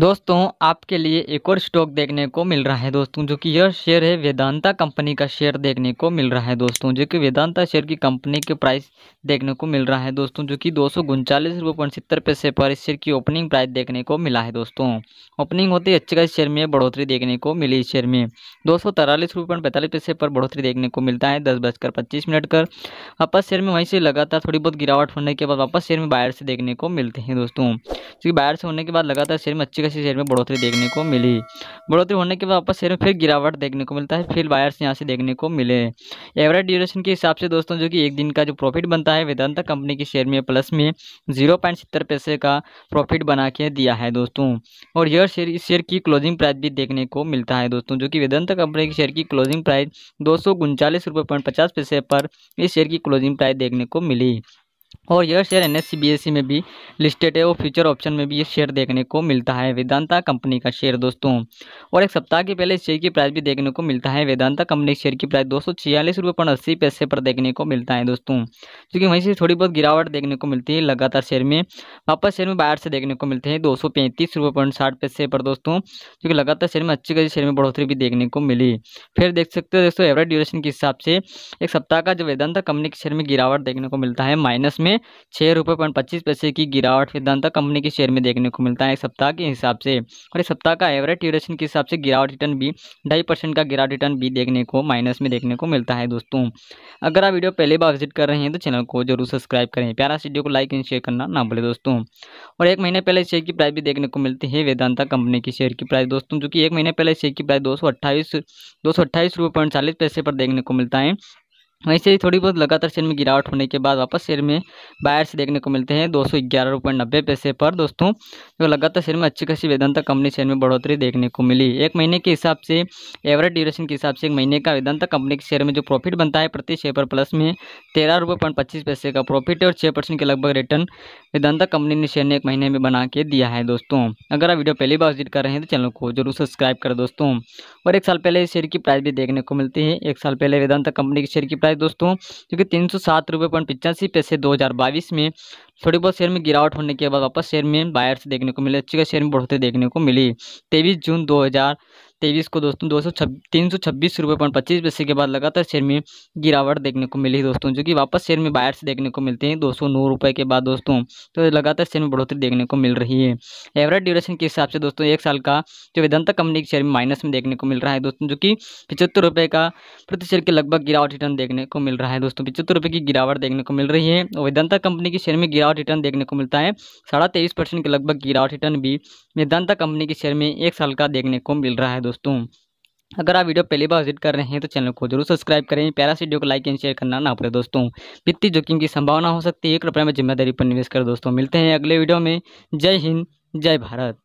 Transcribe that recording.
दोस्तों आपके लिए एक और स्टॉक देखने को मिल रहा है दोस्तों जो कि यह शेयर है वेदांता कंपनी का शेयर देखने को मिल रहा है दोस्तों जो कि वेदांता शेयर की कंपनी के प्राइस देखने को मिल रहा है दोस्तों जो कि दो सौ उनचालीस रुपये सत्तर पैसे पर इस शेयर की ओपनिंग प्राइस देखने को मिला है दोस्तों ओपनिंग होते ही अच्छे का शेयर में बढ़ोतरी देखने को मिली इस शेयर में दो सौ तिरालीस रुपये पैंतालीस पैसे पर बढ़ोतरी देखने को मिलता है दस बजकर पच्चीस मिनट कर वापस शेयर में वहीं से लगातार थोड़ी बहुत गिरावट होने के बाद वापस शेयर में बायर से देखने को मिलते हैं दोस्तों क्योंकि बायर से होने के बाद लगातार शेयर में अच्छी खासी शेयर में बढ़ोतरी देखने को मिली बढ़ोतरी होने के बाद वापस शेयर में फिर गिरावट देखने को मिलता है फिर बायर्स यहाँ से देखने को मिले एवरेज ड्यूरेशन के हिसाब से दोस्तों जो कि एक दिन का जो प्रॉफिट बनता है वेदांता कंपनी के शेयर में प्लस में जीरो पैसे का प्रॉफिट बना के दिया है दोस्तों और यह शेयर इस शेयर की क्लोजिंग प्राइस भी देखने को मिलता है दोस्तों जो कि वेदांता कंपनी के शेयर की क्लोजिंग प्राइस दो पर इस शेयर की क्लोजिंग प्राइस देखने को मिली और यह शेयर एन एस में भी लिस्टेड है और फ्यूचर ऑप्शन में भी यह शेयर देखने को मिलता है वेदांता कंपनी का शेयर दोस्तों और एक सप्ताह के पहले इस शेयर की प्राइस भी देखने को मिलता है वेदांता कंपनी शेयर की प्राइस दो सौ छियालीस रुपये पॉइंट अस्सी पैसे पर देखने को मिलता है दोस्तों क्योंकि वहीं से थोड़ी बहुत गिरावट देखने को मिलती है लगातार शेयर में वापस शेयर में बाहर से देखने को मिलते हैं दो सौ पैंतीस रुपये पॉइंट साठ पैसे पर दोस्तों क्योंकि लगातार शेयर में अच्छी खासी शेयर में बढ़ोतरी भी देखने को मिली फिर देख सकते हो दोस्तों एवरेज ड्यूरेशन के हिसाब से एक सप्ताह का जो वेदांता कंपनी के शेयर में गिरावट देखने को मिलता है माइनस में में छः रुपये पॉइंट पच्चीस पैसे की गिरावट वेदांता कंपनी के शेयर में देखने को मिलता है एक सप्ताह के हिसाब से और इस सप्ताह का एवरेज ड्यूरेशन के हिसाब से गिरावट रिटर्न भी ढाई परसेंट का गिरावट रिटर्न भी देखने को माइनस में देखने को मिलता है दोस्तों अगर आप वीडियो पहले बार विजिट कर रहे हैं तो चैनल को जरूर सब्सक्राइब करें प्यारा वीडियो को लाइक एंड शेयर करना ना भूलें दोस्तों और एक महीने पहले शेयर की प्राइस भी देखने को मिलती है वेदांता कंपनी की शेयर की प्राइस दोस्तों जो कि एक महीने पहले शेयर की प्राइस दो सौ अट्ठाईस पैसे पर देखने को मिलता है वैसे ही थोड़ी बहुत लगातार शेयर में गिरावट होने के बाद वापस शेयर में बायर्स देखने को मिलते हैं दो सौ ग्यारह रुपये नब्बे पैसे पर दोस्तों जो लगातार शेयर में अच्छी खासी वेदांता कंपनी शेयर में बढ़ोतरी देखने को मिली एक महीने के हिसाब से एवरेज ड्यूरेशन के हिसाब से एक महीने का वेदांता कंपनी के शेयर में जो प्रॉफिट बनता है प्रति शेयर पर प्लस में तेरह रुपये पॉइंट पच्चीस पैसे का प्रॉफिट और छः परसेंट के लगभग रिटर्न वेदांता कंपनी ने शेयर ने एक महीने में बना के दिया है दोस्तों अगर आप वीडियो पहली बार विजिट कर रहे हैं तो चैनल को जरूर सब्सक्राइब करें दोस्तों और एक साल पहले शेयर की प्राइस भी देखने को मिलती है एक साल पहले वेदांता कंपनी के शेयर की प्राइस है दोस्तों क्योंकि तीन सौ सात रुपये पॉइंट पचासी पैसे दो हज़ार बाईस में थोड़ी बहुत शेयर में गिरावट होने के बाद वापस शेयर में बायर्स देखने को मिले अच्छी का शेयर में बढ़ोतरी देखने को मिली तेईस जून दो हज़ार तेईस को दोस्तों दो सौ तीन सौ छब्बीस रुपये पॉइंट पच्चीस पैसे के बाद लगातार शेयर में गिरावट देखने को मिली दोस्तों जो कि वापस शेयर में बायर्स देखने को मिलते हैं दो सौ नौ रुपये के बाद दोस्तों तो लगातार शेयर में बढ़ोतरी देखने को मिल रही है एवरेज ड्यूरेशन के हिसाब से दोस्तों एक साल का जो वेदंता कंपनी के शेयर में माइनस में देखने को मिल रहा है दोस्तों जो कि पिचहत्तर रुपये का प्रति शेयर के लगभग गिरावट रिटर्न देखने को मिल रहा है दोस्तों पिछहत्तर रुपये की गिरावट देखने को मिल रही है वेदंता कंपनी के शेयर में गिरावट रिटर्न देखने को मिलता है साढ़ा तेईस परसेंट के लगभग गिरावट रिटर्न भी मेदांता कंपनी के शेयर में एक साल का देखने को मिल रहा है दोस्तों अगर आप वीडियो पहली बार विजिट कर रहे हैं तो चैनल को जरूर सब्सक्राइब करें प्यारा वीडियो को लाइक एंड शेयर करना ना भूलें दोस्तों वित्तीय जोखिम की संभावना हो सकती है कृपया में जिम्मेदारी पर निवेश कर दोस्तों मिलते हैं अगले वीडियो में जय हिंद जय भारत